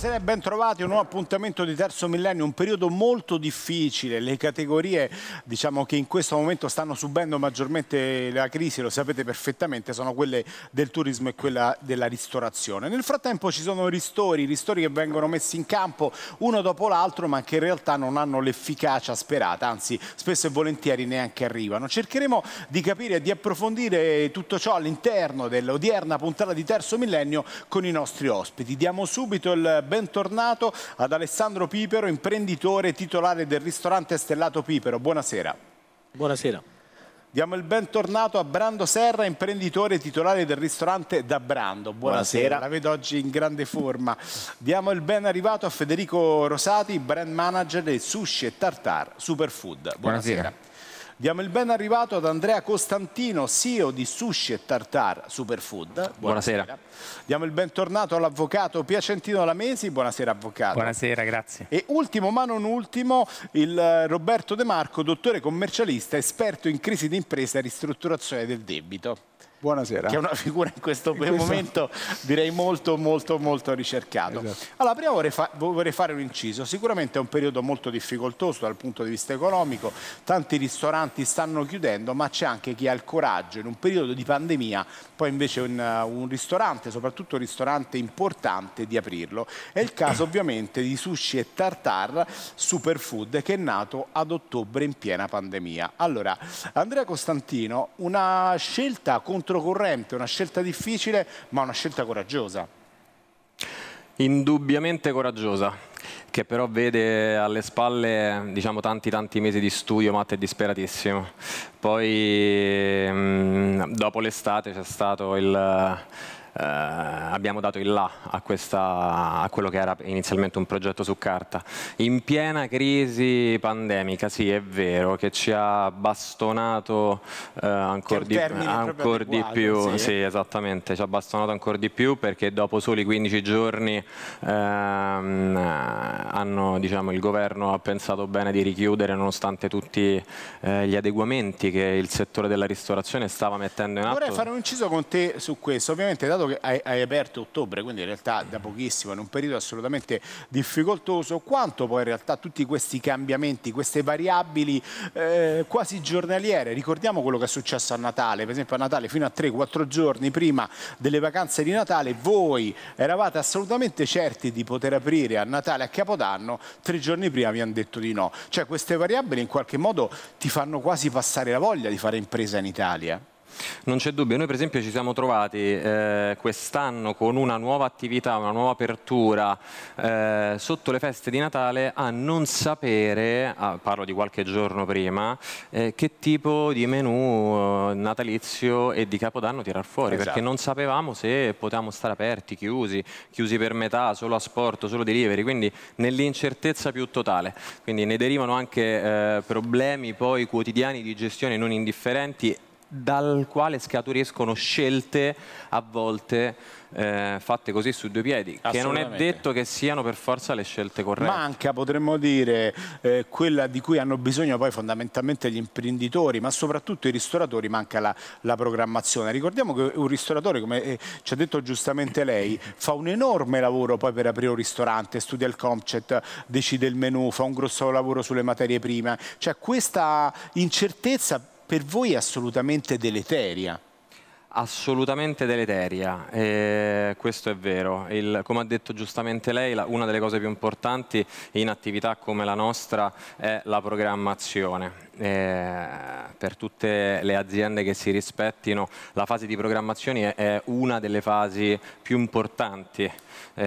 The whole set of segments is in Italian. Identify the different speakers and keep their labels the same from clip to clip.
Speaker 1: Buonasera e ben trovati, un nuovo appuntamento di Terzo Millennio, un periodo molto difficile, le categorie diciamo, che in questo momento stanno subendo maggiormente la crisi, lo sapete perfettamente, sono quelle del turismo e quella della ristorazione. Nel frattempo ci sono ristori, ristori che vengono messi in campo uno dopo l'altro ma che in realtà non hanno l'efficacia sperata, anzi spesso e volentieri neanche arrivano. Cercheremo di capire e di approfondire tutto ciò all'interno dell'odierna puntata di Terzo Millennio con i nostri ospiti. Diamo subito il bentornato ad Alessandro Pipero, imprenditore titolare del ristorante Stellato Pipero. Buonasera. Buonasera. Diamo il bentornato a Brando Serra, imprenditore titolare del ristorante Da Brando. Buonasera. Buonasera. la vedo oggi in grande forma. Diamo il ben arrivato a Federico Rosati, brand manager del Sushi e Tartar Superfood. Buonasera. Buonasera. Diamo il ben arrivato ad Andrea Costantino, CEO di Sushi e Tartar Superfood. Buonasera. Buonasera. Diamo il bentornato all'avvocato Piacentino Lamesi. Buonasera avvocato. Buonasera, grazie. E ultimo ma non ultimo, il eh, Roberto De Marco, dottore commercialista, esperto in crisi di impresa e ristrutturazione del debito. Buonasera. Che è una figura in questo, in questo... momento direi molto molto molto ricercato. Esatto. Allora prima vorrei, fa vorrei, fare un inciso, sicuramente è un periodo molto difficoltoso dal punto di vista economico, tanti ristoranti stanno chiudendo ma c'è anche chi ha il coraggio in un periodo di pandemia poi invece un, un ristorante, soprattutto un ristorante importante di aprirlo. È il caso ovviamente di Sushi e Tartar Superfood che è nato ad ottobre in piena pandemia. Allora Andrea Costantino, una scelta contro controcorrente, una scelta difficile ma una scelta coraggiosa.
Speaker 2: Indubbiamente coraggiosa, che però vede alle spalle diciamo, tanti tanti mesi di studio matto e disperatissimo. Poi mm, dopo l'estate c'è stato il eh, abbiamo dato il là a, questa, a, quello che era inizialmente un progetto su carta. In piena crisi pandemica, sì è vero, che ci ha bastonato eh, ancora di, ancor di, più, sì. sì. esattamente, ci ha bastonato ancora di più perché dopo soli 15 giorni ehm, hanno, diciamo, il governo ha pensato bene di richiudere nonostante tutti eh, gli adeguamenti che il settore della ristorazione stava mettendo in atto. Vorrei fare
Speaker 1: un inciso con te su questo, ovviamente dato dato che hai, hai aperto ottobre, quindi in realtà da pochissimo, in un periodo assolutamente difficoltoso, quanto poi in realtà tutti questi cambiamenti, queste variabili eh, quasi giornaliere, ricordiamo quello che è successo a Natale, per esempio a Natale fino a 3-4 giorni prima delle vacanze di Natale, voi eravate assolutamente certi di poter aprire a Natale, a Capodanno, tre giorni prima vi hanno detto di no, cioè queste variabili in qualche modo ti fanno quasi passare la voglia di
Speaker 2: fare impresa in Italia. Non c'è dubbio, noi per esempio ci siamo trovati eh, quest'anno con una nuova attività, una nuova apertura eh, sotto le feste di Natale a non sapere, ah, parlo di qualche giorno prima, eh, che tipo di menù eh, natalizio e di Capodanno tirar fuori, esatto. perché non sapevamo se potevamo stare aperti, chiusi, chiusi per metà, solo a sport, solo delivery, quindi nell'incertezza più totale. Quindi ne derivano anche eh, problemi poi quotidiani di gestione non indifferenti dal quale scaturiscono scelte a volte eh, fatte così su due piedi, che non è detto che siano per forza le scelte corrette.
Speaker 1: Manca, potremmo dire, eh, quella di cui hanno bisogno poi fondamentalmente gli imprenditori, ma soprattutto i ristoratori, manca la, la programmazione. Ricordiamo che un ristoratore, come eh, ci ha detto giustamente lei, fa un enorme lavoro poi per aprire un ristorante, studia il concept, decide il menù, fa un grosso lavoro sulle materie prime. Cioè questa incertezza per voi
Speaker 2: è assolutamente deleteria assolutamente deleteria, eh, questo è vero. Il, come ha detto giustamente lei, la, una delle cose più importanti in attività come la nostra è la programmazione. Eh, per tutte le aziende che si rispettino, la fase di programmazione è una delle fasi più importanti, eh,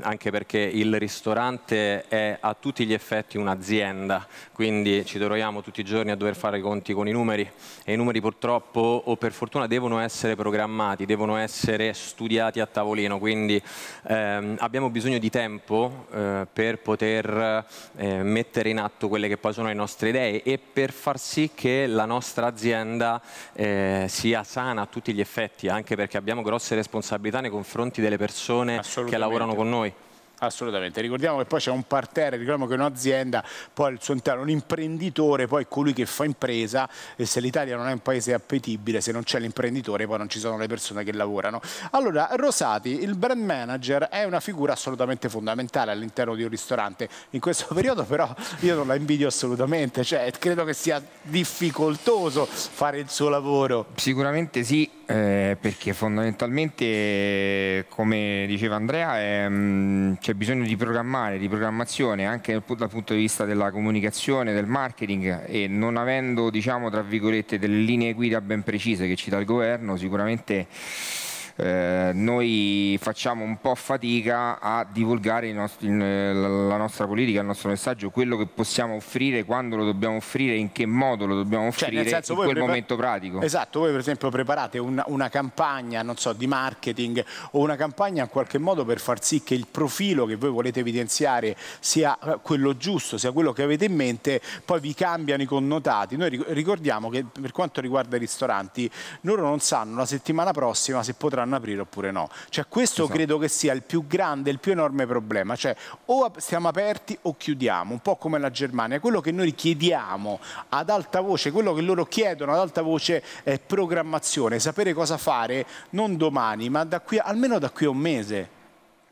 Speaker 2: anche perché il ristorante è a tutti gli effetti un'azienda, quindi ci troviamo tutti i giorni a dover fare i conti con i numeri e i numeri purtroppo o per fortuna devono essere programmati, devono essere studiati a tavolino, quindi ehm, abbiamo bisogno di tempo eh, per poter eh, mettere in atto quelle che poi sono le nostre idee e per far sì che la nostra azienda eh, sia sana a tutti gli effetti, anche perché abbiamo grosse responsabilità nei confronti delle persone che lavorano con noi.
Speaker 1: Assolutamente, ricordiamo che poi c'è un parterre, ricordiamo che un'azienda, poi al suo interno un imprenditore, poi colui che fa impresa e se l'Italia non è un paese appetibile, se non c'è l'imprenditore poi non ci sono le persone che lavorano. Allora, Rosati, il brand manager è una figura assolutamente fondamentale all'interno di un ristorante, in questo periodo però io non la invidio assolutamente, cioè credo che sia difficoltoso
Speaker 3: fare il suo lavoro. Sicuramente sì, eh, perché fondamentalmente come diceva Andrea è... Ehm, Mh, c'è bisogno di programmare, di programmazione anche dal punto di vista della comunicazione, del marketing e non avendo diciamo, delle linee guida ben precise che ci dà il governo sicuramente eh, noi facciamo un po' fatica a divulgare nostri, la nostra politica, il nostro messaggio, quello che possiamo offrire, quando lo dobbiamo offrire, in che modo lo dobbiamo cioè, offrire cioè, senso, in quel momento pratico. Esatto,
Speaker 1: voi per esempio preparate una, una campagna so, di marketing o una campagna in qualche modo per far sì che il profilo che voi volete evidenziare sia eh, quello giusto, sia quello che avete in mente, poi vi cambiano i connotati. Noi ricordiamo che per quanto riguarda i ristoranti, loro non sanno la settimana prossima se potranno potranno aprire oppure no. Cioè questo esatto. credo che sia il più grande, il più enorme problema, cioè o siamo aperti o chiudiamo, un po' come la Germania, quello che noi chiediamo ad alta voce, quello che loro chiedono ad alta voce è programmazione, sapere cosa fare non domani, ma da qui, almeno
Speaker 3: da qui a un mese.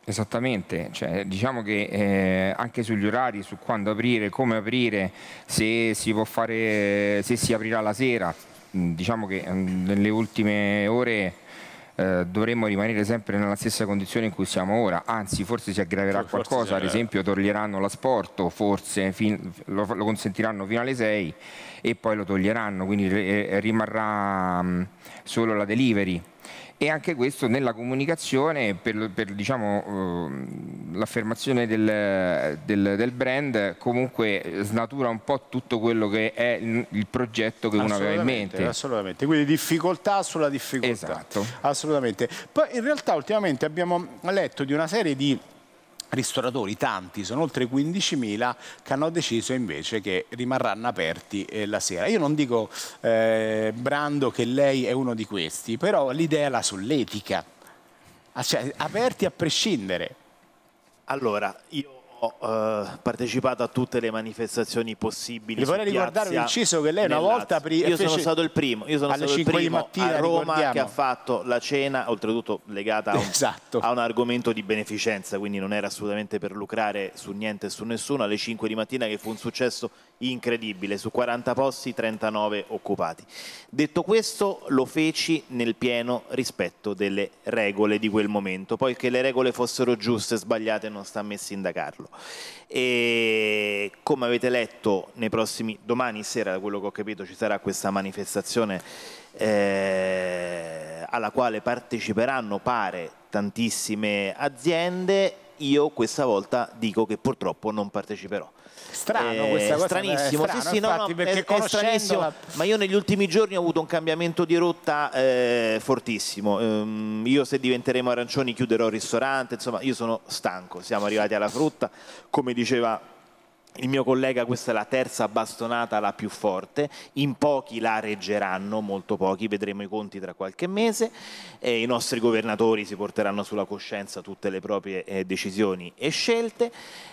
Speaker 3: Esattamente, cioè, diciamo che eh, anche sugli orari, su quando aprire, come aprire, se si, può fare, se si aprirà la sera, mm, diciamo che mh, mm, nelle ultime ore eh, dovremmo rimanere sempre nella stessa condizione in cui siamo ora, anzi forse si aggraverà forse qualcosa, ad esempio toglieranno l'asporto, forse fin, lo, lo, consentiranno fino alle 6 e poi lo toglieranno, quindi eh, rimarrà mh, mm, solo la delivery e anche questo nella comunicazione per, per diciamo, eh, l'affermazione del, del, del, brand comunque eh, snatura un po' tutto quello che è il progetto che uno aveva in mente. Assolutamente, quindi difficoltà sulla difficoltà. Esatto.
Speaker 1: Assolutamente. Poi in realtà ultimamente abbiamo letto di una serie di ristoratori, tanti, sono oltre 15.000 che hanno deciso invece che rimarranno aperti eh, la sera. Io non dico, eh, Brando, che lei è uno di questi, però l'idea è la sull'etica, ah, cioè, aperti a prescindere. Allora, io ho eh, partecipato
Speaker 4: a tutte le manifestazioni possibili. Vi vorrei ricordare un Inciso che lei una volta Io sono stato il primo, io sono stato il primo mattina, a Roma ricordiamo. che ha fatto la cena, oltretutto legata a un, esatto. a un, argomento di beneficenza, quindi non era assolutamente per lucrare su niente e su nessuno, alle 5 di mattina che fu un successo incredibile, su 40 posti 39 occupati. Detto questo lo feci nel pieno rispetto delle regole di quel momento, poi che le regole fossero giuste, sbagliate non sta a me sindacarlo. E come avete letto, nei prossimi, domani sera, da quello che ho capito, ci sarà questa manifestazione eh, alla quale parteciperanno, pare, tantissime aziende io questa volta dico che purtroppo non parteciperò.
Speaker 3: Strano eh, questa cosa. Stranissimo, eh, strano, sì, sì, no, no, è, è
Speaker 4: stranissimo. Ma io negli ultimi giorni ho avuto un cambiamento di rotta eh, fortissimo. Um, io se diventeremo arancioni chiuderò il ristorante, insomma io sono stanco, siamo arrivati alla frutta, come diceva il mio collega questa è la terza bastonata la più forte, in pochi la reggeranno, molto pochi, vedremo i conti tra qualche mese, eh, i nostri governatori si porteranno sulla coscienza tutte le proprie eh, decisioni e scelte,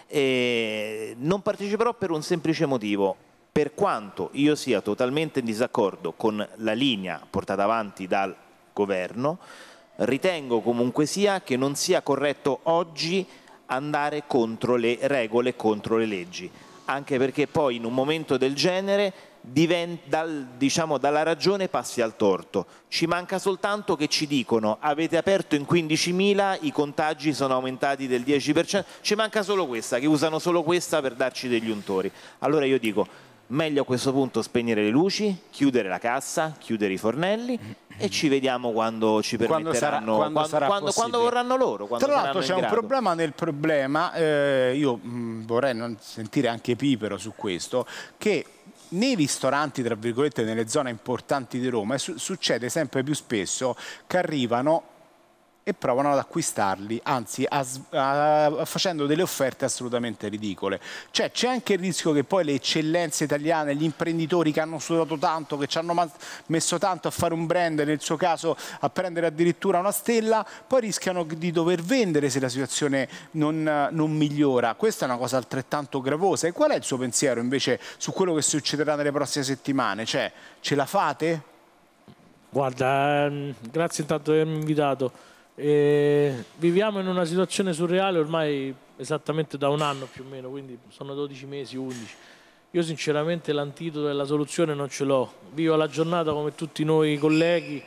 Speaker 4: eh, non parteciperò per un semplice motivo, per quanto io sia totalmente in disaccordo con la linea portata avanti dal governo, ritengo comunque sia che non sia corretto oggi andare contro le regole, contro le leggi, anche perché poi in un momento del genere diventa, diciamo, dalla ragione passi al torto. Ci manca soltanto che ci dicono avete aperto in 15.000, i contagi sono aumentati del 10%, ci manca solo questa, che usano solo questa per darci degli untori. Allora io dico meglio a questo punto spegnere le luci, chiudere la cassa, chiudere i fornelli e ci vediamo quando ci permetteranno, quando, sarà, quando, quando, quando vorranno loro. Tra l'altro c'è un
Speaker 1: problema nel problema, eh, io mh, mm, vorrei sentire anche Pipero su questo, che nei ristoranti, tra virgolette, nelle zone importanti di Roma, eh, su succede sempre più spesso che arrivano e provano ad acquistarli, anzi a, a, facendo delle offerte assolutamente ridicole. Cioè c'è anche il rischio che poi le eccellenze italiane, gli imprenditori che hanno studiato tanto, che ci hanno messo tanto a fare un brand, nel suo caso a prendere addirittura una stella, poi rischiano di dover vendere se la situazione non, non migliora. Questa è una cosa altrettanto gravosa. E qual è il suo pensiero invece su quello che succederà nelle prossime settimane? Cioè ce la fate? Guarda, ehm,
Speaker 5: grazie intanto di avermi invitato.
Speaker 1: E
Speaker 5: viviamo in una situazione surreale ormai esattamente da un anno più o meno, quindi sono 12 mesi, 11. Io sinceramente l'antidoto e la soluzione non ce l'ho. Vivo la giornata come tutti noi colleghi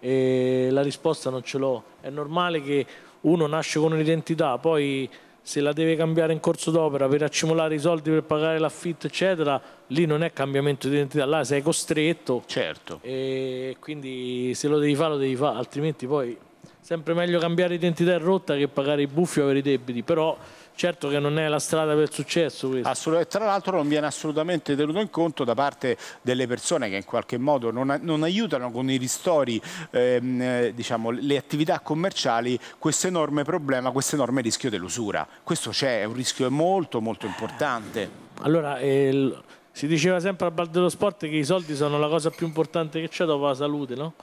Speaker 5: e la risposta non ce l'ho. È normale che uno nasce con un'identità, poi se la deve cambiare in corso d'opera per accumulare i soldi per pagare l'affitto, eccetera, lì non è cambiamento di identità, là sei costretto. Certo. E quindi se lo devi fare lo devi fare, altrimenti poi Sempre meglio cambiare identità
Speaker 1: e rotta che pagare i buffi o avere i debiti, però certo che non è la strada per il successo questo. Assolutamente. Tra l'altro non viene assolutamente tenuto in conto da parte delle persone che in qualche modo non, non aiutano con i ristori ehm, eh, diciamo, le attività commerciali questo enorme problema, questo enorme rischio dell'usura. Questo c'è, è un rischio molto molto importante.
Speaker 5: Allora, eh, si diceva sempre a Baldello Sport che i soldi sono la cosa più importante che c'è dopo la salute, no?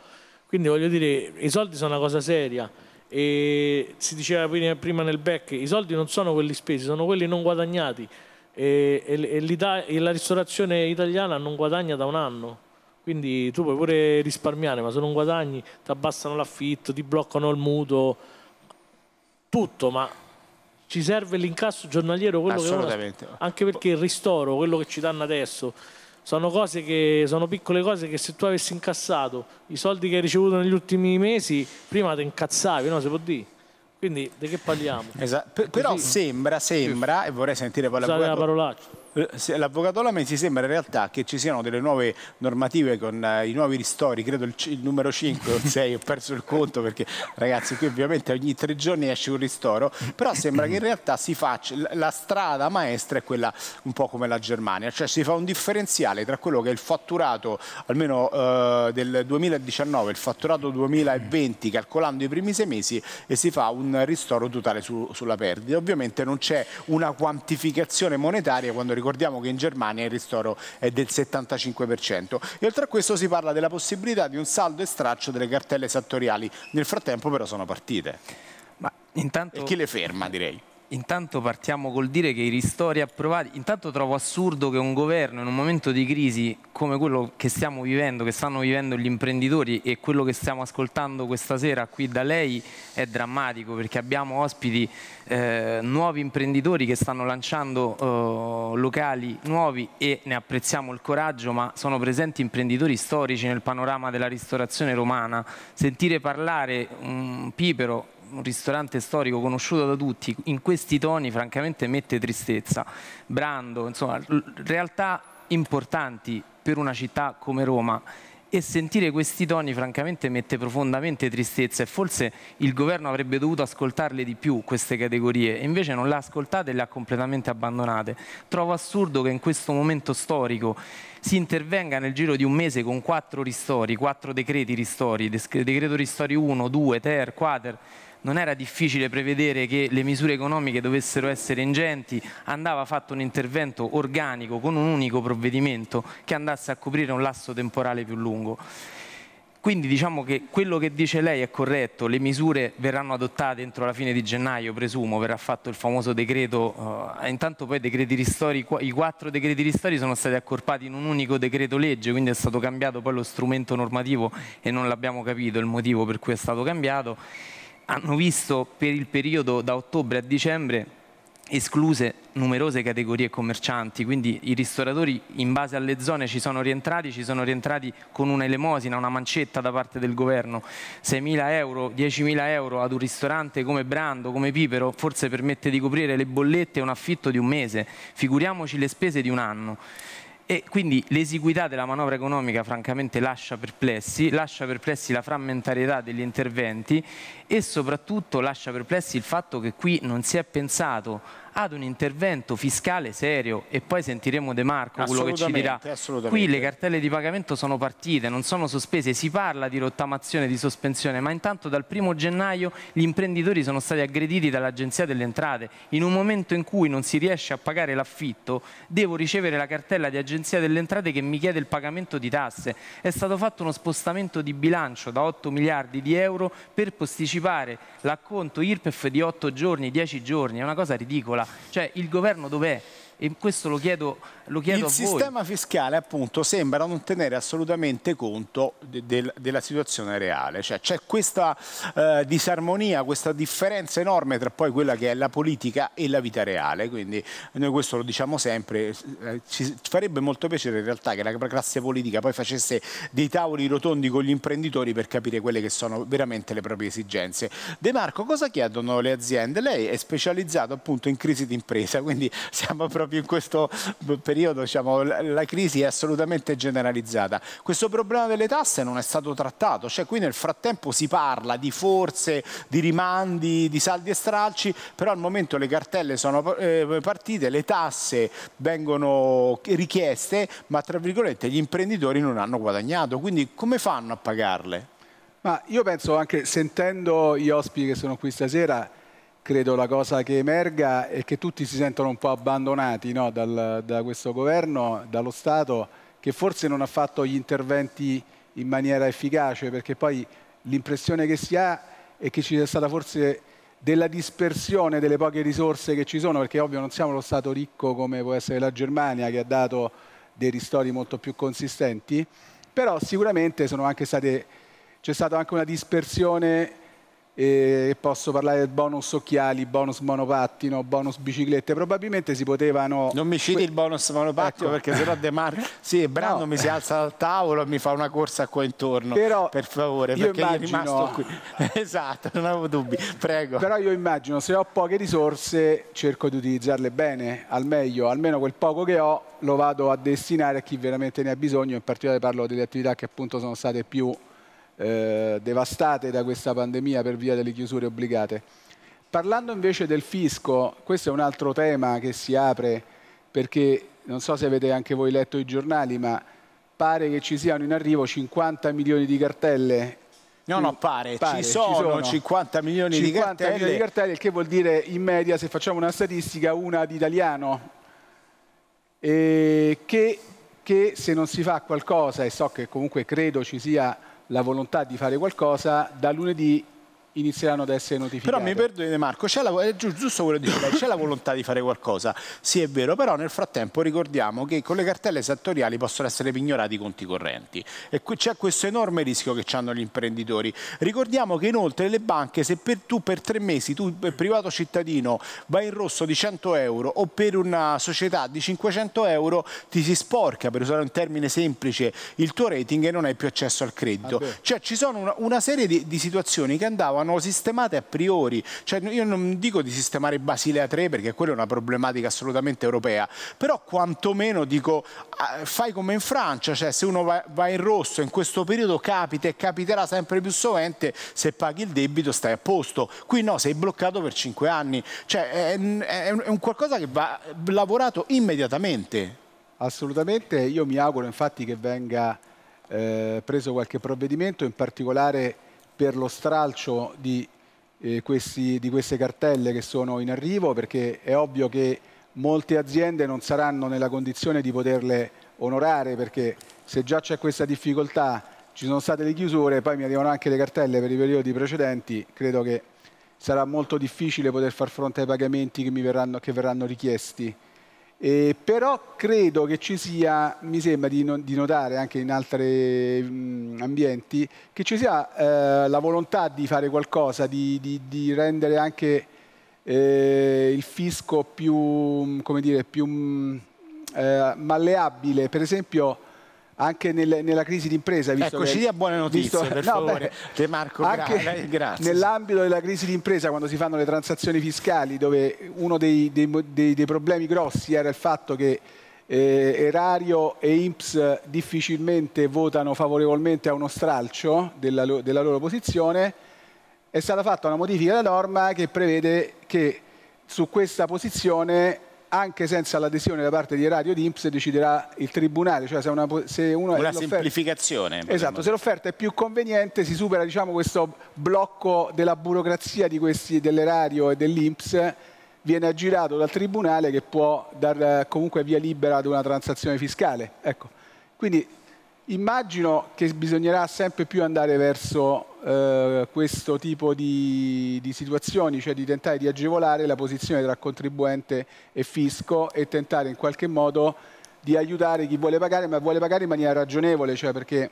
Speaker 5: Quindi voglio dire, i soldi sono una cosa seria e si diceva prima nel back, i soldi non sono quelli spesi, sono quelli non guadagnati e, e, e la ristorazione italiana non guadagna da un anno. Quindi tu puoi pure risparmiare, ma se non guadagni ti abbassano l'affitto, ti bloccano il mutuo, tutto, ma ci serve l'incasso giornaliero, quello che ora, anche perché il ristoro, quello che ci danno adesso, sono, cose che, sono piccole cose che se tu avessi incassato i soldi che hai ricevuto negli ultimi mesi, prima ti incazzavi, no? Si può dire. Quindi di che parliamo?
Speaker 1: Esatto. Però Così. sembra, sembra, e vorrei sentire poi la, la parolaccia eh, l'avvocato Lame Lamensi sembra in realtà che ci siano delle nuove normative con eh, i nuovi ristori, credo il, il numero 5 o 6, ho perso il conto perché ragazzi qui ovviamente ogni tre giorni esce un ristoro, però sembra che in realtà si faccia, la strada maestra è quella un po' come la Germania, cioè si fa un differenziale tra quello che è il fatturato almeno eh, del 2019, il fatturato 2020 calcolando i primi sei mesi e si fa un ristoro totale su, sulla perdita. Ovviamente non c'è una quantificazione monetaria quando riguarda ricordiamo che in Germania il ristoro è del 75%. E oltre a questo si parla della possibilità di un saldo e straccio delle cartelle esattoriali, nel frattempo però sono partite.
Speaker 6: Ma intanto... E chi le ferma direi? Intanto partiamo col dire che i ristori approvati, intanto trovo assurdo che un governo in un momento di crisi come quello che stiamo vivendo, che stanno vivendo gli imprenditori e quello che stiamo ascoltando questa sera qui da lei è drammatico perché abbiamo ospiti eh, nuovi imprenditori che stanno lanciando eh, locali nuovi e ne apprezziamo il coraggio ma sono presenti imprenditori storici nel panorama della ristorazione romana. Sentire parlare un pipero un ristorante storico conosciuto da tutti, in questi toni francamente mette tristezza. Brando, insomma, realtà importanti per una città come Roma e sentire questi toni francamente mette profondamente tristezza e forse il governo avrebbe dovuto ascoltarle di più queste categorie e invece non le ha ascoltate e le ha completamente abbandonate. Trovo assurdo che in questo momento storico si intervenga nel giro di un mese con quattro ristori, quattro decreti ristori, decreto ristori 1, 2, ter, quater, non era difficile prevedere che le misure economiche dovessero essere ingenti, andava fatto un intervento organico con un unico provvedimento che andasse a coprire un lasso temporale più lungo. Quindi diciamo che quello che dice lei è corretto, le misure verranno adottate entro la fine di gennaio, presumo, verrà fatto il famoso decreto, uh, intanto poi ristori, i quattro decreti ristori sono stati accorpati in un unico decreto legge, quindi è stato cambiato poi lo strumento normativo e non l'abbiamo capito il motivo per cui è stato cambiato hanno visto per il periodo da ottobre a dicembre escluse numerose categorie commercianti, quindi i ristoratori in base alle zone ci sono rientrati, ci sono rientrati con un'elemosina, una mancetta da parte del governo, 6.000 euro, 10.000 euro ad un ristorante come Brando, come Pipero, forse permette di coprire le bollette e un affitto di un mese, figuriamoci le spese di un anno e quindi l'esiguità della manovra economica francamente lascia perplessi, lascia perplessi la frammentarietà degli interventi e soprattutto lascia perplessi il fatto che qui non si è pensato ad un intervento fiscale serio e poi sentiremo De Marco quello che ci dirà. Qui le cartelle di pagamento sono partite, non sono sospese, si parla di rottamazione, di sospensione, ma intanto dal primo gennaio gli imprenditori sono stati aggrediti dall'Agenzia delle Entrate. In un momento in cui non si riesce a pagare l'affitto, devo ricevere la cartella di Agenzia delle Entrate che mi chiede il pagamento di tasse. È stato fatto uno spostamento di bilancio da 8 miliardi di euro per posticipare l'acconto IRPEF di 8 giorni, 10 giorni, è una cosa ridicola. Cioè il governo dov'è? e questo lo chiedo, lo chiedo a voi. Il sistema
Speaker 1: fiscale appunto sembra non tenere assolutamente conto de de della situazione reale, cioè c'è questa eh, disarmonia, questa differenza enorme tra poi quella che è la politica e la vita reale, quindi noi questo lo diciamo sempre, eh, ci farebbe molto piacere in realtà che la classe politica poi facesse dei tavoli rotondi con gli imprenditori per capire quelle che sono veramente le proprie esigenze. De Marco, cosa chiedono le aziende? Lei è specializzato appunto in crisi d'impresa, quindi siamo proprio proprio in questo periodo diciamo, la crisi è assolutamente generalizzata. Questo problema delle tasse non è stato trattato, cioè qui nel frattempo si parla di forze, di rimandi, di saldi e stralci, però al momento le cartelle sono eh, partite, le tasse vengono richieste, ma tra virgolette gli imprenditori non hanno guadagnato, quindi come fanno a pagarle?
Speaker 7: Ma io penso anche sentendo gli ospiti che sono qui stasera, credo la cosa che emerga è che tutti si sentono un po' abbandonati no? Dal, da questo governo, dallo Stato, che forse non ha fatto gli interventi in maniera efficace, perché poi l'impressione che si ha è che ci sia stata forse della dispersione delle poche risorse che ci sono, perché ovvio non siamo lo Stato ricco come può essere la Germania, che ha dato dei ristori molto più consistenti, però sicuramente c'è stata anche una dispersione e posso parlare del bonus occhiali, bonus monopattino, bonus biciclette, probabilmente si potevano... Non mi citi il
Speaker 1: bonus monopattino ecco. perché sennò De Marco, sì, Brando no. mi si alza dal tavolo e mi fa una corsa qua intorno, Però per favore, perché immagino... è rimasto qui. esatto, non avevo dubbi,
Speaker 7: prego. Però io immagino, se ho poche risorse cerco di utilizzarle bene, al meglio, almeno quel poco che ho lo vado a destinare a chi veramente ne ha bisogno, in particolare parlo delle attività che appunto sono state più eh, devastate da questa pandemia per via delle chiusure obbligate. Parlando invece del fisco, questo è un altro tema che si apre perché non so se avete anche voi letto i giornali, ma pare che ci siano in arrivo 50 milioni di cartelle No, no, mm, pare, pare ci, sono ci, sono 50 milioni 50 di cartelle. milioni di il che vuol dire in media, se facciamo una statistica, una di italiano. E che, che, se non si fa qualcosa, e so che comunque credo ci sia la volontà di fare qualcosa, da lunedì inizieranno ad essere notificate. Però mi
Speaker 1: perdonate Marco, la, è giusto quello di lei, c'è la volontà di fare qualcosa, sì è vero, però nel frattempo ricordiamo che con le cartelle settoriali possono essere pignorati i conti correnti e qui c'è questo enorme rischio che hanno gli imprenditori. Ricordiamo che inoltre le banche se per, tu per tre mesi, tu privato cittadino, vai in rosso di 100 euro o per una società di 500 euro ti si sporca, per usare un termine semplice, il tuo rating e non hai più accesso al credito. Ah, cioè ci sono una, una serie di, di situazioni che andavano vanno sistemate a priori. Cioè, io non dico di sistemare Basilea 3 perché quella è una problematica assolutamente europea, però quantomeno dico ah, fai come in Francia, cioè se uno va, va in rosso in questo periodo capita e capiterà sempre più sovente, se paghi il debito stai a posto. Qui no, sei bloccato per 5 anni. Cioè, è, è, è un qualcosa che va lavorato immediatamente.
Speaker 7: Assolutamente, io mi auguro infatti che venga eh, preso qualche provvedimento, in particolare per lo stralcio di, eh, questi, di queste cartelle che sono in arrivo perché è ovvio che molte aziende non saranno nella condizione di poterle onorare perché se già c'è questa difficoltà ci sono state le chiusure, poi mi arrivano anche le cartelle per i periodi precedenti, credo che sarà molto difficile poter far fronte ai pagamenti che, verranno, che verranno richiesti. Eh, però credo che ci sia, mi sembra di, no, di notare anche in altri mh, mm, ambienti, che ci sia eh, la volontà di fare qualcosa, di, di, di rendere anche eh, il fisco più, mm, come dire, più mh, mm, eh, malleabile. Per esempio anche nel, nella crisi d'impresa. Ecco, che, ci dia buone notizie, visto, per no, favore, De
Speaker 1: Marco, anche grazie.
Speaker 7: Nell'ambito della crisi d'impresa, quando si fanno le transazioni fiscali, dove uno dei, dei, dei, dei problemi grossi era il fatto che eh, Erario e IMSS difficilmente votano favorevolmente a uno stralcio della, della loro posizione, è stata fatta una modifica della norma che prevede che su questa posizione anche senza l'adesione da parte di Radio Dimps deciderà il Tribunale, cioè se una, se una, una
Speaker 1: semplificazione. Esatto,
Speaker 7: se l'offerta è più conveniente si supera diciamo, questo blocco della burocrazia dell'erario e dell'Inps, viene aggirato dal Tribunale che può dar comunque via libera ad una transazione fiscale. Ecco. Quindi Immagino che bisognerà sempre più andare verso eh, questo tipo di, di, situazioni, cioè di tentare di agevolare la posizione tra contribuente e fisco e tentare in qualche modo di aiutare chi vuole pagare, ma vuole pagare in maniera ragionevole, cioè perché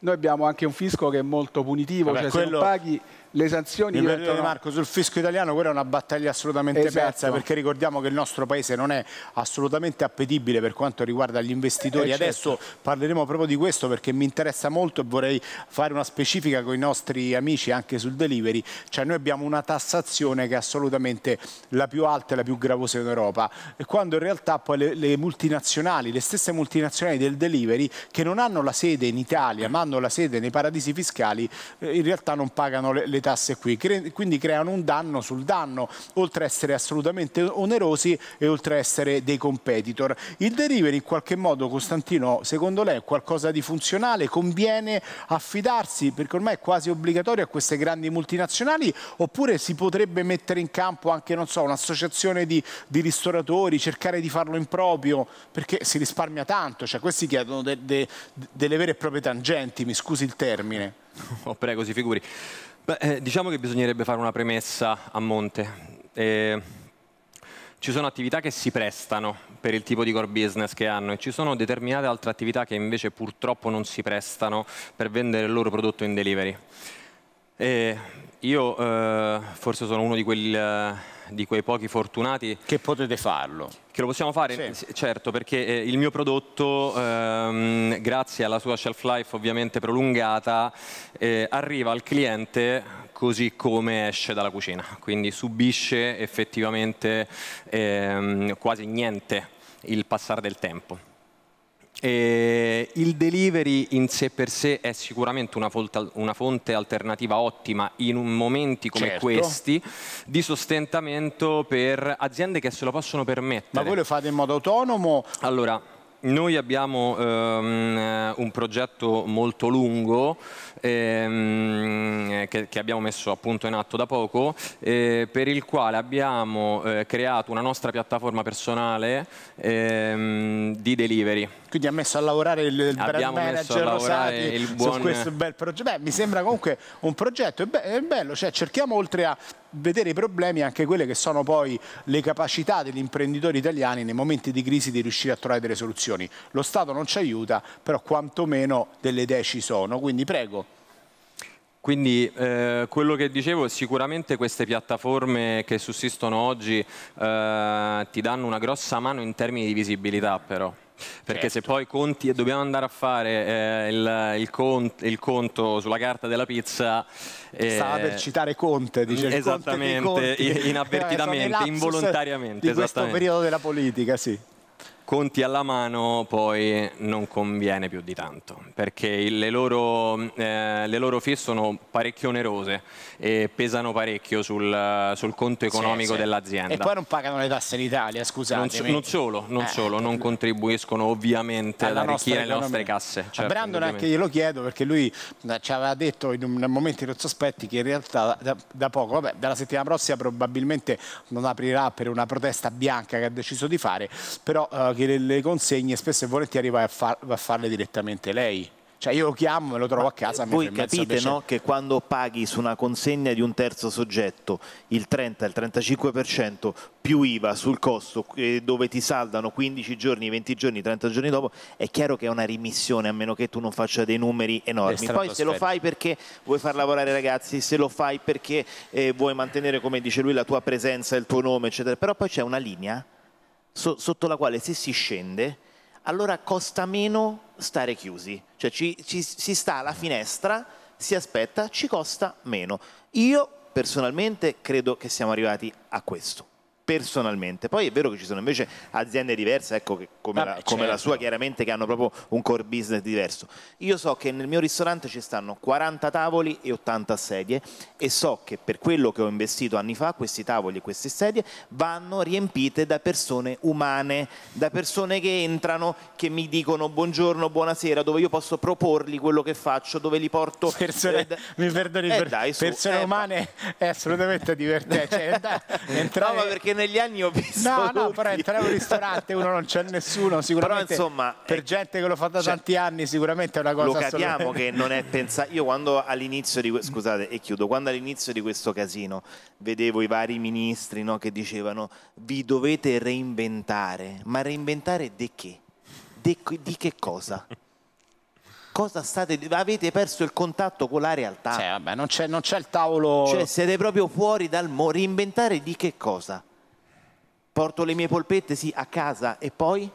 Speaker 7: noi abbiamo anche un fisco che è molto punitivo, Vabbè, cioè quello... se non paghi le sanzioni diventano... Marco, sul fisco italiano
Speaker 1: quella è una battaglia assolutamente esatto. persa perché ricordiamo che il nostro paese non è assolutamente appetibile per quanto riguarda gli investitori. Eh, certo. Adesso parleremo proprio di questo perché mi interessa molto e vorrei fare una specifica con i nostri amici anche sul delivery. Cioè noi abbiamo una tassazione che è assolutamente la più alta e la più gravosa in Europa quando in realtà poi le, le multinazionali, le stesse multinazionali del delivery che non hanno la sede in Italia ma hanno la sede nei paradisi fiscali eh, in realtà non pagano le, le le tasse qui, quindi creano un danno sul danno, oltre a essere assolutamente onerosi e oltre a essere dei competitor. Il delivery in qualche modo, Costantino, secondo lei è qualcosa di funzionale? Conviene affidarsi, perché ormai è quasi obbligatorio a queste grandi multinazionali, oppure si potrebbe mettere in campo anche, non so, un'associazione di, di, ristoratori, cercare di farlo in proprio, perché si risparmia tanto, cioè questi chiedono de, de, delle vere e proprie tangenti, mi scusi il
Speaker 2: termine. Oh, prego, si figuri. Beh, eh, diciamo che bisognerebbe fare una premessa a monte. Eh, ci sono attività che si prestano per il tipo di core business che hanno e ci sono determinate altre attività che invece purtroppo non si prestano per vendere il loro prodotto in delivery. Ehm, eh, io forse sono uno di quelli di quei pochi fortunati. Che potete farlo. Che lo possiamo fare, sì. certo, perché eh, il mio prodotto, ehm, grazie alla sua shelf life ovviamente prolungata, eh, arriva al cliente così come esce dalla cucina, quindi subisce effettivamente ehm, quasi niente il passare del tempo. Eh, il delivery in sé per sé è sicuramente una, folta, una fonte alternativa ottima in momenti come certo. questi di sostentamento per aziende che se lo possono permettere. Ma voi
Speaker 1: lo fate in modo autonomo?
Speaker 2: Allora, noi abbiamo ehm, un progetto molto lungo ehm, che, che, abbiamo messo appunto in atto da poco eh, per il quale abbiamo eh, creato una nostra piattaforma personale ehm, di delivery quindi ha messo a lavorare il, il brand manager Rosati buon... su questo bel
Speaker 1: progetto. Beh, mi sembra comunque un progetto, è, be è bello, cioè, cerchiamo oltre a vedere i problemi anche quelle che sono poi le capacità degli imprenditori italiani nei momenti di crisi di riuscire a trovare delle soluzioni. Lo Stato non ci aiuta, però quantomeno delle idee ci sono, quindi prego.
Speaker 2: Quindi eh, quello che dicevo sicuramente queste piattaforme che sussistono oggi eh, ti danno una grossa mano in termini di visibilità però. Perché certo. se poi conti, e dobbiamo andare a fare eh, il, il, cont, il, conto sulla carta della pizza... Eh, Stava per citare
Speaker 1: Conte, dice Esattamente, conte inavvertitamente, eh, involontariamente. In questo periodo della politica, sì
Speaker 2: conti alla mano poi non conviene più di tanto perché le loro, eh, loro fee sono parecchio onerose e pesano parecchio sul, sul conto economico sì, sì. dell'azienda. E poi non
Speaker 1: pagano le tasse in Italia, scusate. Non, non, solo, non, eh, solo,
Speaker 2: non contribuiscono ovviamente ad arricchire le nostre casse. Certo, A Brandon anche
Speaker 1: glielo chiedo perché lui eh, ci aveva detto in un momento non sospetti che in realtà da, da poco, vabbè, dalla settimana prossima probabilmente non aprirà per una protesta bianca che ha deciso di fare, però eh, che le, le consegne spesso e volentieri vai a, far, va a farle direttamente lei cioè io lo chiamo, me lo trovo a casa. Voi capite no? che quando paghi su una consegna di un terzo soggetto il 30,
Speaker 4: il 35% più IVA sul costo eh, dove ti saldano 15 giorni, 20 giorni, 30 giorni dopo, è chiaro che è una rimissione a meno che tu non faccia dei numeri enormi. Poi se lo fai perché vuoi far lavorare i ragazzi, se lo fai perché eh, vuoi mantenere, come dice lui, la tua presenza, il tuo nome, eccetera. Però poi c'è una linea so, sotto la quale se si scende, allora costa meno stare chiusi. Cioè ci, ci, si sta alla finestra, si aspetta, ci costa meno. Io personalmente credo che siamo arrivati a questo personalmente. Poi è vero che ci sono invece aziende diverse, ecco, come, Vabbè, la, come certo. la, sua chiaramente, che hanno proprio un core business diverso. Io so che nel mio ristorante ci stanno 40 tavoli e 80 sedie e so che per quello che ho investito anni fa, questi tavoli e queste sedie vanno riempite da persone umane, da persone che entrano, che mi dicono buongiorno, buonasera, dove io posso proporgli quello che faccio, dove li porto.
Speaker 1: Persone, eh, mi perdoni, eh, per, dai, su, persone eh, umane è assolutamente divertente. Cioè, da, entrare... no, perché negli anni ho visto No, tutti. no, però entrare un ristorante uno non c'è nessuno, sicuramente però, insomma, per gente che lo fa da cioè, tanti anni sicuramente è una cosa Lo capiamo che
Speaker 4: non è pensato. Io quando all'inizio di scusate e chiudo, quando all'inizio di questo casino vedevo i vari ministri no, che dicevano vi dovete reinventare, ma reinventare di che? De, di che cosa? cosa state avete perso il contatto con la realtà cioè, vabbè, non, c'è, il tavolo cioè siete proprio fuori dal mo reinventare
Speaker 1: di che cosa Porto le mie polpette, sì, a casa e poi?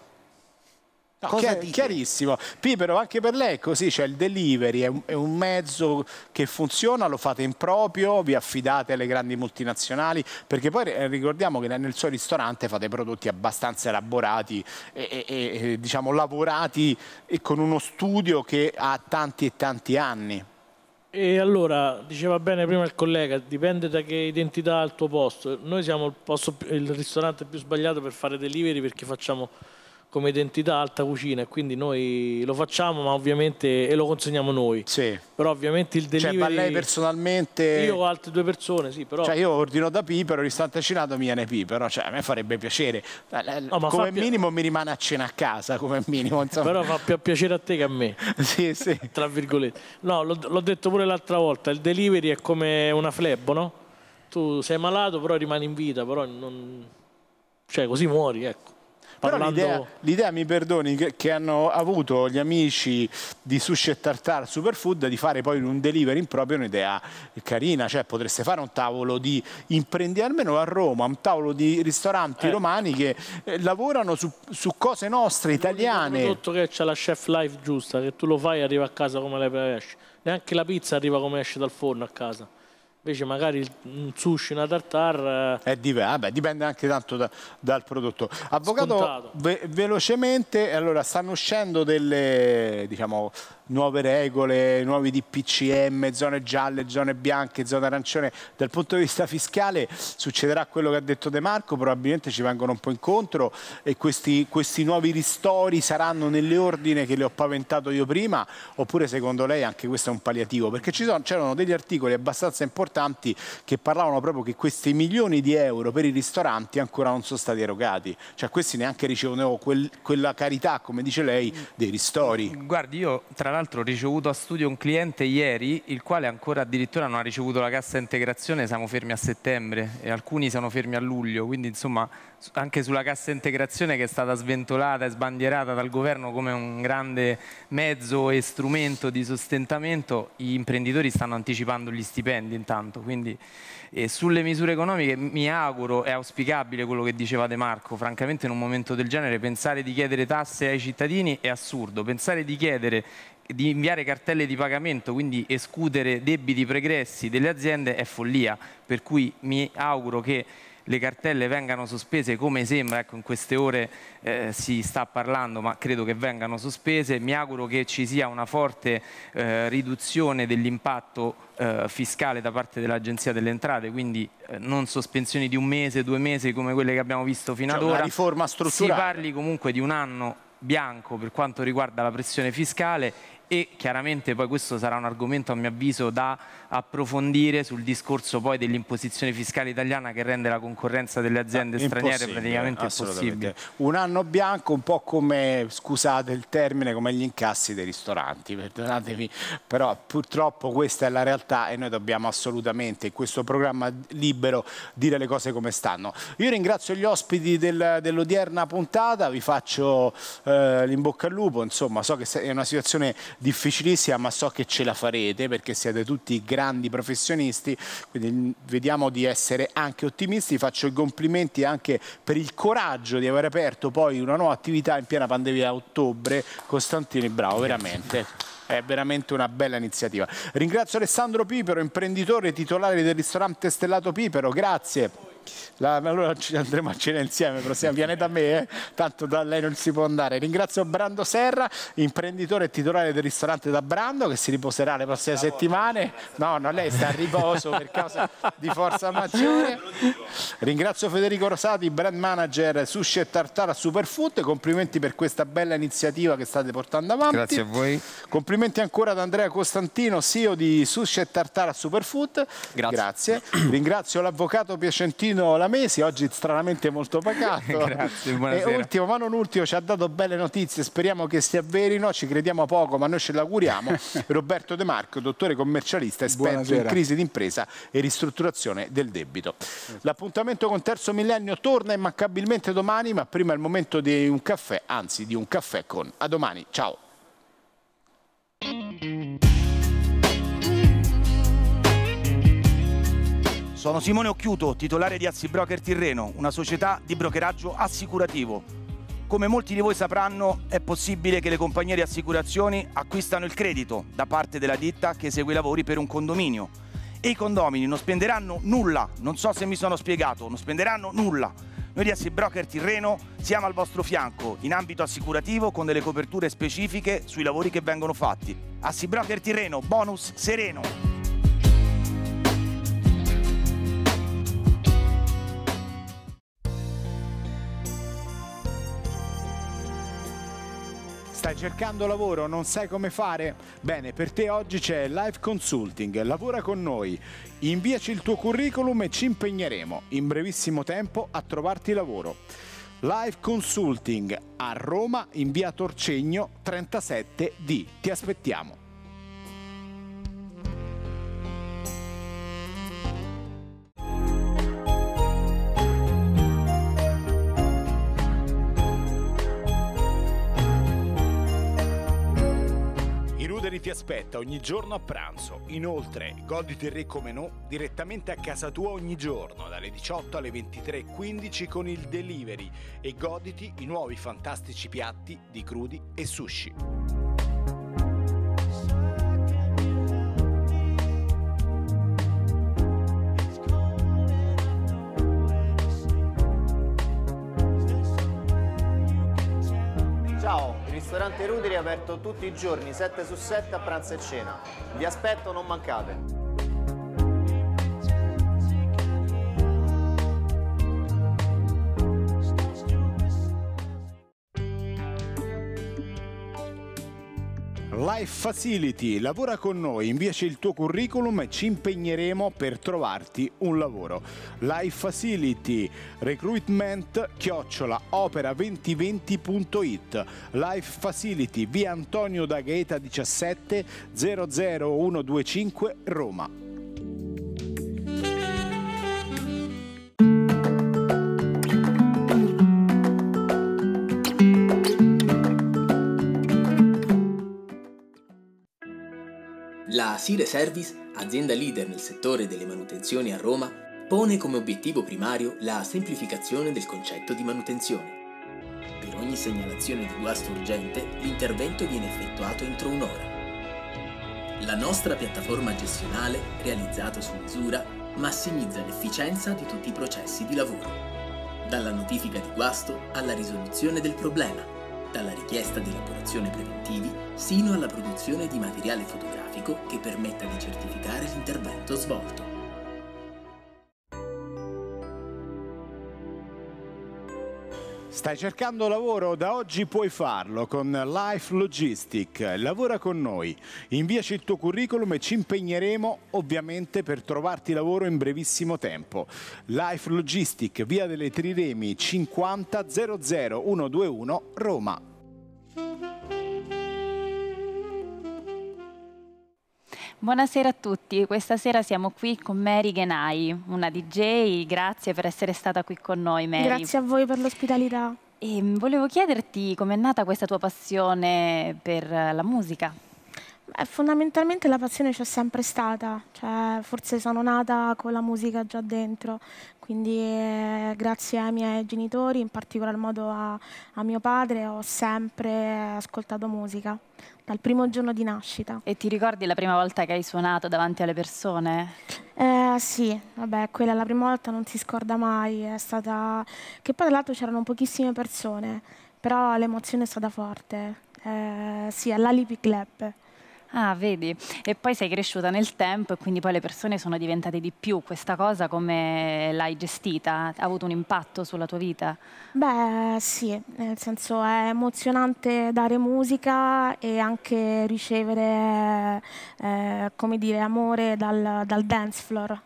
Speaker 1: No, Cosa chiar- chiarissimo. Pipero, anche per lei è così, cioè il delivery, è un, è un, mezzo che funziona, lo fate in proprio, vi affidate alle grandi multinazionali, perché poi eh, ricordiamo che nel suo ristorante fate prodotti abbastanza elaborati e, e, e diciamo lavorati e con uno studio che ha tanti e tanti anni.
Speaker 5: E allora, diceva bene prima il collega, dipende da che identità ha il tuo posto. Noi siamo il, posto, il ristorante più sbagliato per fare delivery perché facciamo come identità alta cucina e quindi noi lo facciamo ma ovviamente e lo consegniamo noi sì. però
Speaker 1: ovviamente il cioè, delivery cioè va lei personalmente
Speaker 5: io ho altre due persone sì però cioè io
Speaker 1: ordino da Pipero il ristorante cinato mi viene Pipero cioè a me farebbe piacere eh, eh, no, come fa... minimo mi rimane a cena a casa come minimo insomma. però fa
Speaker 5: più piacere a te che a me sì sì tra virgolette no l'ho detto pure l'altra volta il delivery è come una flebbo no? tu sei malato però rimani in vita però non...
Speaker 1: cioè così muori ecco parlando... l'idea, mi perdoni, che, che, hanno avuto gli amici di Sushi e Tartar Superfood di fare poi un delivery in proprio è un'idea carina, cioè potreste fare un tavolo di imprenditori, almeno a Roma, un tavolo di ristoranti eh. romani che eh, lavorano su, su, cose nostre, italiane. Il prodotto
Speaker 5: che c'è la chef life giusta, che tu lo fai e arriva a casa come la esce. Neanche la pizza arriva come esce dal forno a casa. Invece magari un sushi, una tartare...
Speaker 1: Eh, È diverso, vabbè, ah dipende anche tanto da, dal prodotto. Avvocato, ve velocemente, allora, stanno uscendo delle diciamo, nuove regole, nuovi DPCM, zone gialle, zone bianche, zone arancione, dal punto di vista fiscale succederà quello che ha detto De Marco, probabilmente ci vengono un po' incontro e questi, questi nuovi ristori saranno nell'ordine che le ho paventato io prima oppure secondo lei anche questo è un palliativo? Perché c'erano degli articoli abbastanza importanti che parlavano proprio che questi milioni di euro per i ristoranti ancora non sono stati erogati, cioè questi neanche ricevono quel, quella carità come dice lei dei ristori.
Speaker 6: Guardi io tra l'altro ho ricevuto a studio un cliente ieri, il quale ancora addirittura non ha ricevuto la cassa integrazione, siamo fermi a settembre e alcuni sono fermi a luglio, quindi insomma anche sulla cassa integrazione che è stata sventolata e sbandierata dal governo come un grande mezzo e strumento di sostentamento, gli imprenditori stanno anticipando gli stipendi intanto, quindi eh, sulle misure economiche mi auguro, è auspicabile quello che diceva De Marco, francamente in un momento del genere pensare di chiedere tasse ai cittadini è assurdo, pensare di chiedere di inviare cartelle di pagamento, quindi escludere debiti pregressi delle aziende è follia, per cui mi auguro che le cartelle vengano sospese come sembra, ecco in queste ore eh, si sta parlando ma credo che vengano sospese, mi auguro che ci sia una forte eh, riduzione dell'impatto eh, fiscale da parte dell'Agenzia delle Entrate, quindi eh, non sospensioni di un mese, due mesi come quelle che abbiamo visto fino cioè, ad ora, riforma strutturale. si parli comunque di un anno bianco per quanto riguarda la pressione fiscale e chiaramente poi questo sarà un argomento a mio avviso da approfondire sul discorso poi dell'imposizione fiscale italiana che rende la
Speaker 1: concorrenza delle aziende ah, straniere praticamente impossibile. Un anno bianco un po' come, scusate il termine, come gli incassi dei ristoranti, perdonatemi, però purtroppo questa è la realtà e noi dobbiamo assolutamente in questo programma libero dire le cose come stanno. Io ringrazio gli ospiti del, dell'odierna puntata, vi faccio eh, bocca al lupo, insomma so che è una situazione difficilissima, ma so che ce la farete perché siete tutti grandi professionisti, quindi vediamo di essere anche ottimisti. Faccio i complimenti anche per il coraggio di aver aperto poi una nuova attività in piena pandemia a ottobre. Costantini, bravo, veramente. È veramente una bella iniziativa. Ringrazio Alessandro Pipero, imprenditore titolare del ristorante Stellato Pipero. Grazie. La, allora ci andremo a cena insieme, prossima. viene da me, eh? tanto da lei non si può andare. Ringrazio Brando Serra, imprenditore e titolare del ristorante da Brando, che si riposerà le prossime Bravo, settimane. No, no, lei sta a riposo per causa di forza maggiore. Ringrazio Federico Rosati, brand manager Sushi e Tartara Superfood. Complimenti per questa bella iniziativa che state portando avanti. Grazie a voi. Complimenti ancora ad Andrea Costantino, CEO di Sushi e Tartara Superfood. Grazie. Grazie. Ringrazio l'avvocato Piacentino Luigino Lamesi, oggi stranamente molto pagato. Grazie, buonasera. E ultimo, ma non ultimo, ci ha dato belle notizie, speriamo che si avverino, ci crediamo poco, ma noi ce l'auguriamo. Roberto De Marco, dottore commercialista, esperto in crisi d'impresa e ristrutturazione del debito. L'appuntamento con Terzo Millennio torna immancabilmente domani, ma prima è il momento di un caffè, anzi di un caffè con. A domani, ciao. Sono Simone Occhiuto, titolare di Azzi Broker Tirreno, una società di brokeraggio assicurativo. Come molti di voi sapranno, è possibile che le compagnie di assicurazioni acquistano il credito da parte della ditta che esegue i lavori per un condominio. E i condomini non spenderanno nulla, non so se mi sono spiegato, non spenderanno nulla. Noi di Assi Broker Tirreno siamo al vostro fianco in ambito assicurativo con delle coperture specifiche sui lavori che vengono fatti. Assi Broker Tirreno, bonus sereno. Stai cercando lavoro, non sai come fare? Bene, per te oggi c'è Live Consulting, lavora con noi, inviaci il tuo curriculum e ci impegneremo in brevissimo tempo a trovarti lavoro. Live Consulting a Roma in via Torcegno 37D. Ti aspettiamo. ti aspetta ogni giorno a pranzo. Inoltre, goditi il re come menù direttamente a casa tua ogni giorno dalle 18 alle 23.15 con il delivery e goditi i nuovi fantastici piatti di crudi e sushi. ristorante Ruderi è aperto tutti i giorni, 7 su 7 a pranzo e cena. Vi aspetto, non mancate! Life Facility lavora con noi, inviaci il tuo curriculum e ci impegneremo per trovarti un lavoro. Life Facility recruitment chiocciola opera 2020.it Life Facility via Antonio da Gaeta 17 00125 Roma.
Speaker 6: Sile Service, azienda leader nel settore delle manutenzioni a Roma, pone come obiettivo primario la semplificazione del concetto di manutenzione. Per ogni segnalazione di guasto urgente, l'intervento viene effettuato entro un'ora. La nostra piattaforma gestionale, realizzata su misura, massimizza l'efficienza di tutti i processi di lavoro, dalla notifica di guasto alla risoluzione del problema dalla richiesta di elaborazione preventivi sino alla produzione di materiale fotografico che permetta di
Speaker 1: certificare l'intervento svolto. Stai cercando lavoro? Da oggi puoi farlo con Life Logistic. Lavora con noi, inviaci il tuo curriculum e ci impegneremo ovviamente per trovarti lavoro in brevissimo tempo. Life Logistic, via delle Triremi 50 00121 Roma.
Speaker 8: Buonasera a tutti, questa sera siamo qui con Mary Genai, una DJ, grazie per essere stata qui con noi Mary. Grazie a voi per l'ospitalità. E ehm, volevo chiederti com'è nata questa tua passione per la musica.
Speaker 9: Beh, fondamentalmente la passione c'è sempre stata, cioè, forse sono nata con la musica già dentro, quindi eh, grazie ai miei genitori, in particolar modo a, a mio padre, ho sempre ascoltato musica dal primo giorno di nascita.
Speaker 8: E ti ricordi la prima volta che hai suonato davanti alle persone?
Speaker 9: Eh, sì, vabbè, quella la prima volta non si scorda mai, è stata... che poi tra l'altro c'erano pochissime persone, però l'emozione è stata forte. Eh, sì, all'Alipi Club.
Speaker 8: Ah, vedi. E poi sei cresciuta nel tempo e quindi poi le persone sono diventate di più. Questa cosa come l'hai gestita? Ha avuto un impatto sulla tua vita?
Speaker 9: Beh, sì, nel senso è emozionante dare musica e anche ricevere, eh, come dire, amore dal, dal dance floor.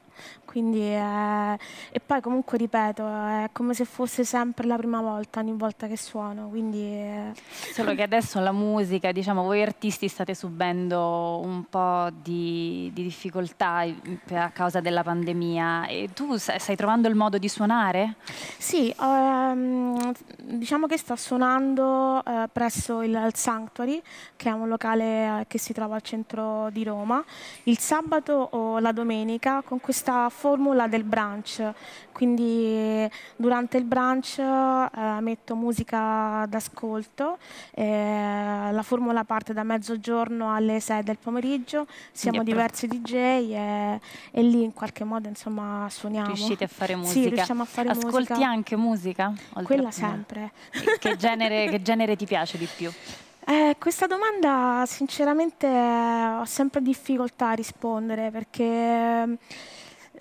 Speaker 9: Quindi è... Eh, e poi comunque ripeto, è come se fosse sempre la prima volta ogni volta che suono. Quindi è... Eh. Solo
Speaker 8: che adesso la musica, diciamo, voi artisti state subendo un po' di, di difficoltà eh, a causa della pandemia. E tu stai trovando il modo di suonare?
Speaker 9: Sì, ehm, diciamo che sto suonando eh, presso il, il Sanctuary, che è un locale che si trova al centro di Roma. Il sabato o la domenica con questa formula del brunch, quindi durante il brunch eh, metto musica d'ascolto, eh, la formula parte da mezzogiorno alle 6 del pomeriggio, siamo diversi DJ e, e, lì in qualche modo insomma suoniamo. Riuscite a fare musica? Sì, riusciamo a fare Ascolti musica. Ascolti anche
Speaker 8: musica? Quella sempre. Che genere, che genere ti piace di più?
Speaker 9: Eh, questa domanda sinceramente ho sempre difficoltà a rispondere perché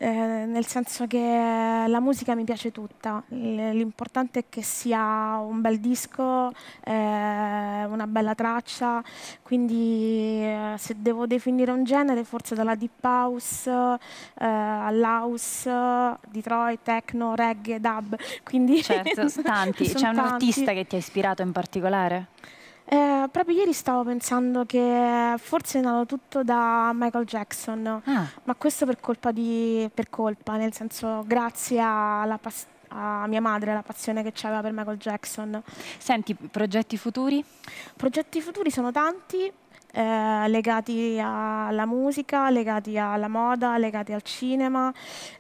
Speaker 9: eh, nel senso che la musica mi piace tutta, l'importante è che sia un bel disco, eh, una bella traccia, quindi eh, se devo definire un genere forse dalla deep house eh, all'house, Detroit, techno, reggae, dub, quindi... Certo, tanti, c'è tanti. un artista che
Speaker 8: ti ha ispirato in particolare?
Speaker 9: Eh, proprio ieri stavo pensando che forse è nato tutto da Michael Jackson, ah. ma questo per colpa, di, per colpa, nel senso grazie alla passione a mia madre la passione che c'aveva per Michael Jackson. Senti, progetti futuri? Progetti futuri sono tanti, eh, legati alla musica, legati alla moda, legati al cinema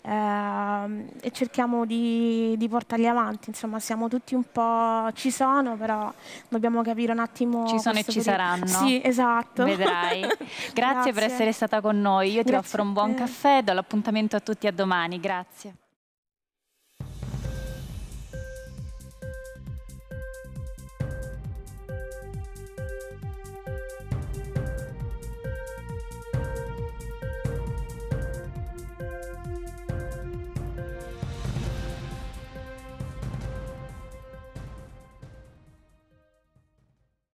Speaker 9: ehm, e cerchiamo di, di, portarli avanti. Insomma, siamo tutti un po'... ci sono, però dobbiamo capire un attimo... Ci sono e ci periodo. saranno. Sì, esatto. Vedrai. Grazie, Grazie, per essere
Speaker 8: stata con noi. Io ti Grazie offro un buon caffè, do l'appuntamento a tutti a domani. Grazie.